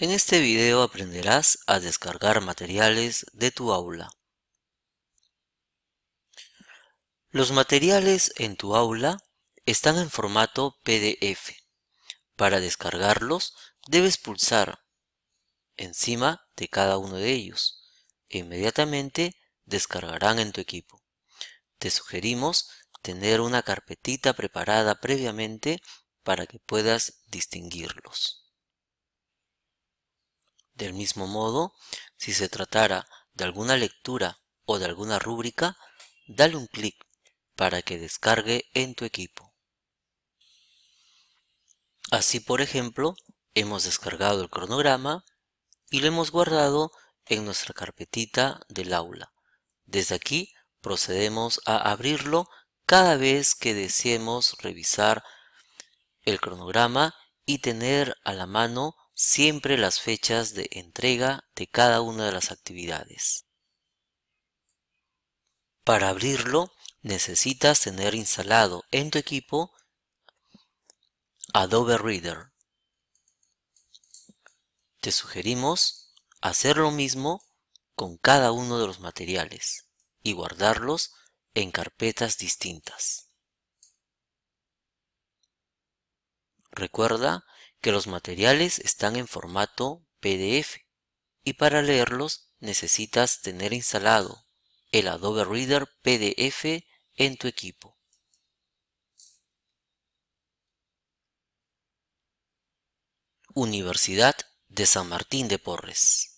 En este video aprenderás a descargar materiales de tu aula. Los materiales en tu aula están en formato PDF. Para descargarlos debes pulsar encima de cada uno de ellos. E inmediatamente descargarán en tu equipo. Te sugerimos tener una carpetita preparada previamente para que puedas distinguirlos. Del mismo modo, si se tratara de alguna lectura o de alguna rúbrica, dale un clic para que descargue en tu equipo. Así por ejemplo, hemos descargado el cronograma y lo hemos guardado en nuestra carpetita del aula. Desde aquí procedemos a abrirlo cada vez que deseemos revisar el cronograma y tener a la mano siempre las fechas de entrega de cada una de las actividades. Para abrirlo necesitas tener instalado en tu equipo Adobe Reader. Te sugerimos hacer lo mismo con cada uno de los materiales y guardarlos en carpetas distintas. Recuerda que los materiales están en formato PDF y para leerlos necesitas tener instalado el Adobe Reader PDF en tu equipo. Universidad de San Martín de Porres